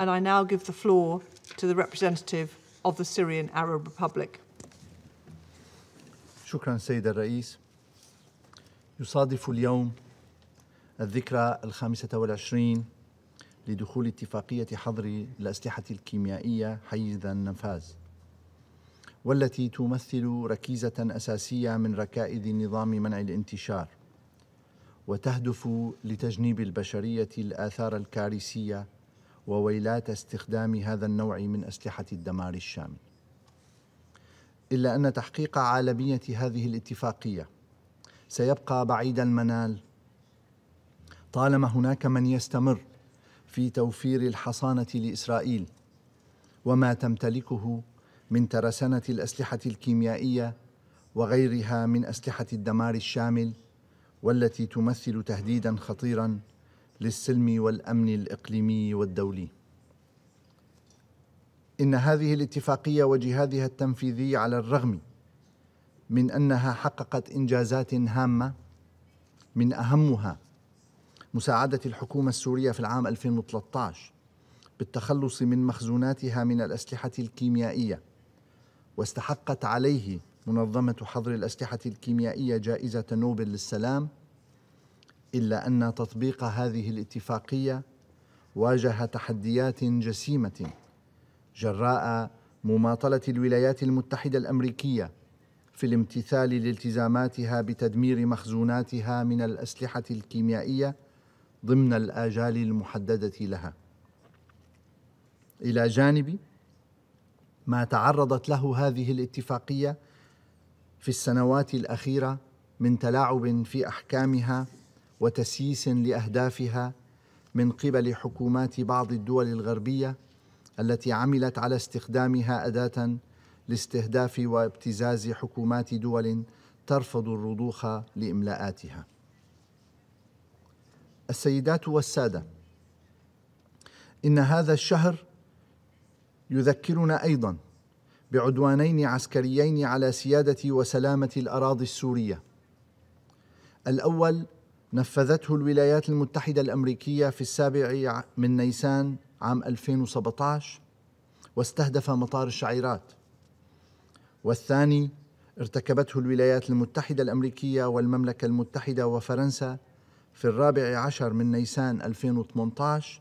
and I now give the floor to the representative of the Syrian Arab Republic. شكرا سيد الرئيس يصادف اليوم الذكرى الخامسة والعشرين لدخول اتفاقية حظر الأسلحة الكيميائية حيز النفاذ والتي تمثل ركيزة أساسية من ركائز نظام منع الانتشار وتهدف لتجنيب البشرية الآثار الكارثية وويلات استخدام هذا النوع من أسلحة الدمار الشامل إلا أن تحقيق عالمية هذه الاتفاقية سيبقى بعيد المنال طالما هناك من يستمر في توفير الحصانة لإسرائيل وما تمتلكه من ترسنة الأسلحة الكيميائية وغيرها من أسلحة الدمار الشامل والتي تمثل تهديدا خطيرا للسلم والامن الاقليمي والدولي ان هذه الاتفاقيه وجهادها التنفيذي على الرغم من انها حققت انجازات هامه من اهمها مساعده الحكومه السوريه في العام 2013 بالتخلص من مخزوناتها من الاسلحه الكيميائيه واستحقت عليه منظمه حظر الاسلحه الكيميائيه جائزه نوبل للسلام إلا أن تطبيق هذه الاتفاقية واجه تحديات جسيمة جراء مماطلة الولايات المتحدة الأمريكية في الامتثال لالتزاماتها بتدمير مخزوناتها من الأسلحة الكيميائية ضمن الآجال المحددة لها. إلى جانب ما تعرضت له هذه الاتفاقية في السنوات الأخيرة من تلاعب في أحكامها وتسييس لاهدافها من قبل حكومات بعض الدول الغربيه التي عملت على استخدامها اداه لاستهداف وابتزاز حكومات دول ترفض الرضوخ لاملاءاتها السيدات والساده ان هذا الشهر يذكرنا ايضا بعدوانين عسكريين على سياده وسلامه الاراضي السوريه الاول نفذته الولايات المتحدة الأمريكية في السابع من نيسان عام 2017 واستهدف مطار الشعيرات والثاني ارتكبته الولايات المتحدة الأمريكية والمملكة المتحدة وفرنسا في الرابع عشر من نيسان 2018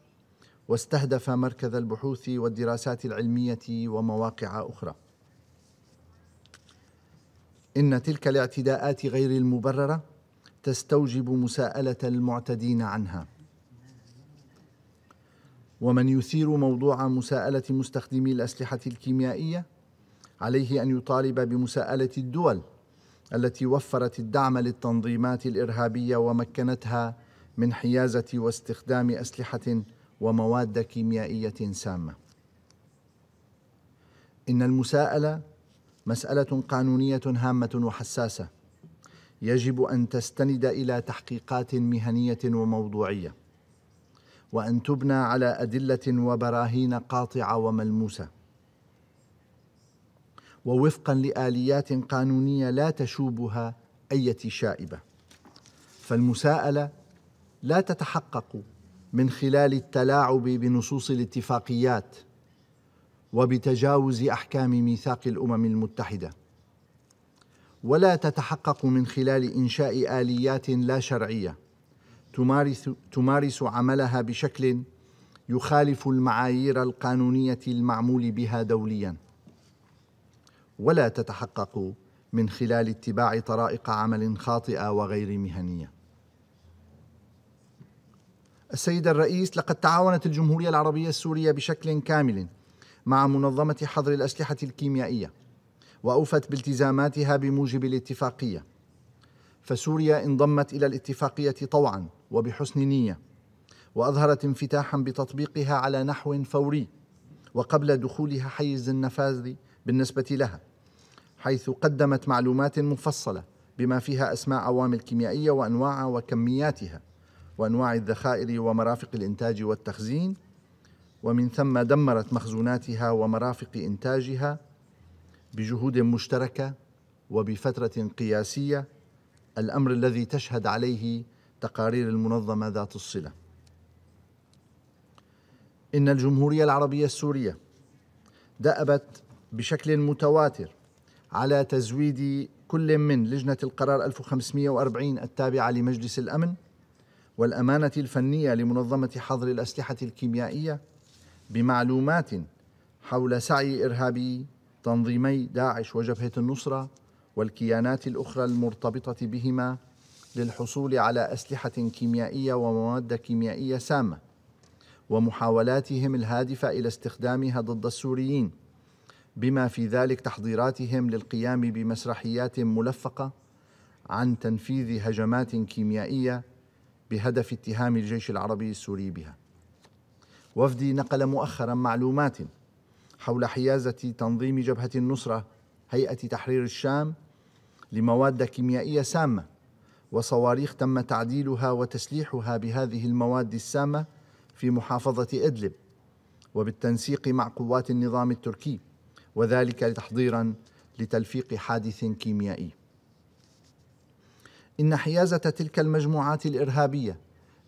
واستهدف مركز البحوث والدراسات العلمية ومواقع أخرى إن تلك الاعتداءات غير المبررة تستوجب مساءله المعتدين عنها ومن يثير موضوع مساءله مستخدمي الاسلحه الكيميائيه عليه ان يطالب بمساءله الدول التي وفرت الدعم للتنظيمات الارهابيه ومكنتها من حيازه واستخدام اسلحه ومواد كيميائيه سامه ان المساءله مساله قانونيه هامه وحساسه يجب ان تستند الى تحقيقات مهنيه وموضوعيه وان تبنى على ادله وبراهين قاطعه وملموسه ووفقا لاليات قانونيه لا تشوبها ايه شائبه فالمساءله لا تتحقق من خلال التلاعب بنصوص الاتفاقيات وبتجاوز احكام ميثاق الامم المتحده ولا تتحقق من خلال انشاء اليات لا شرعيه تمارس تمارس عملها بشكل يخالف المعايير القانونيه المعمول بها دوليا ولا تتحقق من خلال اتباع طرائق عمل خاطئه وغير مهنيه السيد الرئيس لقد تعاونت الجمهوريه العربيه السوريه بشكل كامل مع منظمه حظر الاسلحه الكيميائيه واوفت بالتزاماتها بموجب الاتفاقيه فسوريا انضمت الى الاتفاقيه طوعا وبحسن نيه واظهرت انفتاحا بتطبيقها على نحو فوري وقبل دخولها حيز النفاذ بالنسبه لها حيث قدمت معلومات مفصله بما فيها اسماء عوامل كيميائيه وانواعها وكمياتها وانواع الذخائر ومرافق الانتاج والتخزين ومن ثم دمرت مخزوناتها ومرافق انتاجها بجهود مشتركه وبفتره قياسيه الامر الذي تشهد عليه تقارير المنظمه ذات الصله ان الجمهوريه العربيه السوريه دأبت بشكل متواتر على تزويد كل من لجنه القرار 1540 التابعه لمجلس الامن والامانه الفنيه لمنظمه حظر الاسلحه الكيميائيه بمعلومات حول سعي ارهابي تنظيمي داعش وجبهه النصره والكيانات الاخرى المرتبطه بهما للحصول على اسلحه كيميائيه ومواد كيميائيه سامه ومحاولاتهم الهادفه الى استخدامها ضد السوريين بما في ذلك تحضيراتهم للقيام بمسرحيات ملفقه عن تنفيذ هجمات كيميائيه بهدف اتهام الجيش العربي السوري بها وفدي نقل مؤخرا معلومات حول حيازة تنظيم جبهة النصرة هيئة تحرير الشام لمواد كيميائية سامة وصواريخ تم تعديلها وتسليحها بهذه المواد السامة في محافظة إدلب وبالتنسيق مع قوات النظام التركي وذلك تحضيرا لتلفيق حادث كيميائي إن حيازة تلك المجموعات الإرهابية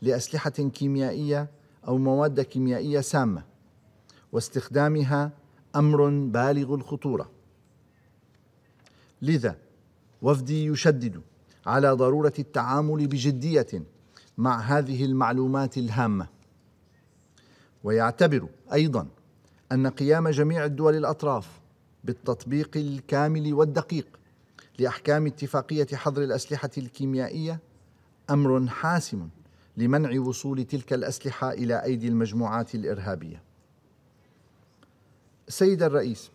لأسلحة كيميائية أو مواد كيميائية سامة واستخدامها امر بالغ الخطوره لذا وفدي يشدد على ضروره التعامل بجديه مع هذه المعلومات الهامه ويعتبر ايضا ان قيام جميع الدول الاطراف بالتطبيق الكامل والدقيق لاحكام اتفاقيه حظر الاسلحه الكيميائيه امر حاسم لمنع وصول تلك الاسلحه الى ايدي المجموعات الارهابيه سيد الرئيس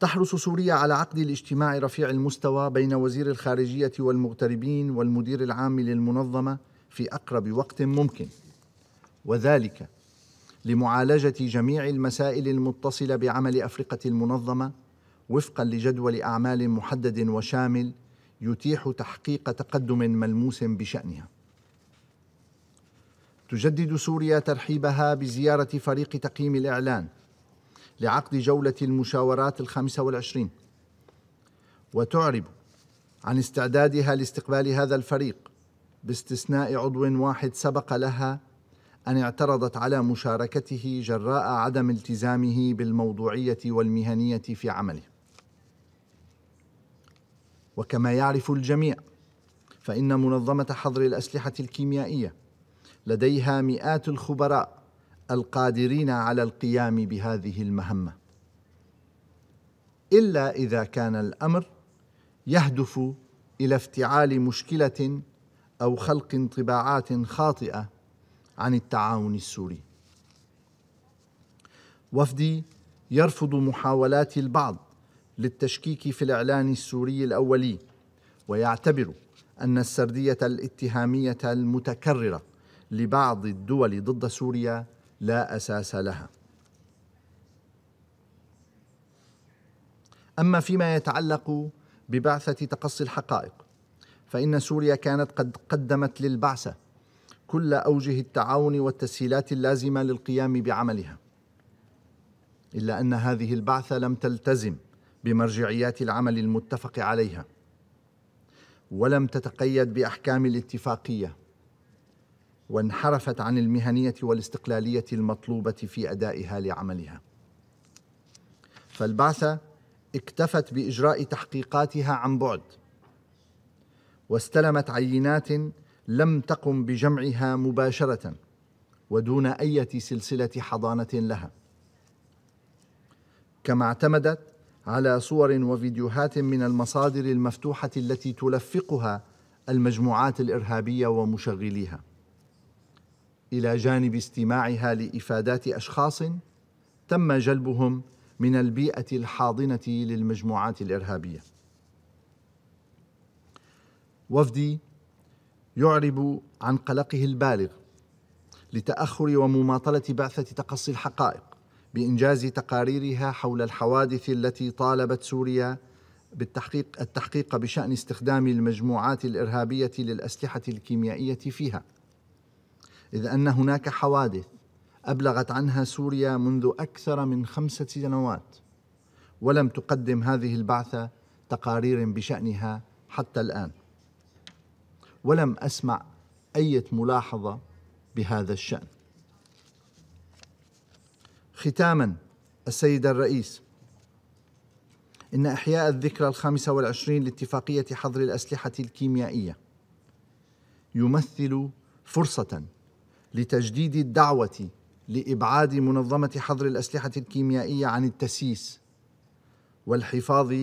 تحرص سوريا على عقد الاجتماع رفيع المستوى بين وزير الخارجية والمغتربين والمدير العام للمنظمة في أقرب وقت ممكن وذلك لمعالجة جميع المسائل المتصلة بعمل أفريقة المنظمة وفقا لجدول أعمال محدد وشامل يتيح تحقيق تقدم ملموس بشأنها تجدد سوريا ترحيبها بزيارة فريق تقييم الإعلان لعقد جولة المشاورات الخامسة والعشرين وتعرب عن استعدادها لاستقبال هذا الفريق باستثناء عضو واحد سبق لها أن اعترضت على مشاركته جراء عدم التزامه بالموضوعية والمهنية في عمله وكما يعرف الجميع فإن منظمة حظر الأسلحة الكيميائية لديها مئات الخبراء القادرين على القيام بهذه المهمه الا اذا كان الامر يهدف الى افتعال مشكله او خلق انطباعات خاطئه عن التعاون السوري وفدي يرفض محاولات البعض للتشكيك في الاعلان السوري الاولي ويعتبر ان السرديه الاتهاميه المتكرره لبعض الدول ضد سوريا لا أساس لها أما فيما يتعلق ببعثة تقصي الحقائق فإن سوريا كانت قد قدمت للبعثة كل أوجه التعاون والتسهيلات اللازمة للقيام بعملها إلا أن هذه البعثة لم تلتزم بمرجعيات العمل المتفق عليها ولم تتقيد بأحكام الاتفاقية وانحرفت عن المهنية والاستقلالية المطلوبة في أدائها لعملها فالبعثة اكتفت بإجراء تحقيقاتها عن بعد واستلمت عينات لم تقم بجمعها مباشرة ودون أي سلسلة حضانة لها كما اعتمدت على صور وفيديوهات من المصادر المفتوحة التي تلفقها المجموعات الإرهابية ومشغليها الى جانب استماعها لافادات اشخاص تم جلبهم من البيئه الحاضنه للمجموعات الارهابيه وفدي يعرب عن قلقه البالغ لتاخر ومماطله بعثه تقصي الحقائق بانجاز تقاريرها حول الحوادث التي طالبت سوريا بالتحقيق التحقيق بشان استخدام المجموعات الارهابيه للاسلحه الكيميائيه فيها إذ أن هناك حوادث أبلغت عنها سوريا منذ أكثر من خمسة سنوات ولم تقدم هذه البعثة تقارير بشأنها حتى الآن ولم أسمع أي ملاحظة بهذا الشأن ختاما السيد الرئيس إن إحياء الذكرى الخامسة والعشرين لاتفاقية حظر الأسلحة الكيميائية يمثل فرصة لتجديد الدعوة لإبعاد منظمة حظر الأسلحة الكيميائية عن التسييس والحفاظ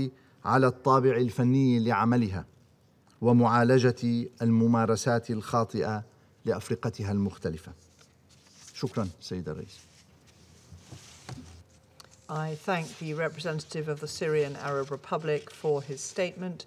على الطابع الفني لعملها ومعالجة الممارسات الخاطئة لأفرقتها المختلفة شكرا سيد الرئيس I thank the representative of the Syrian Arab Republic for his statement.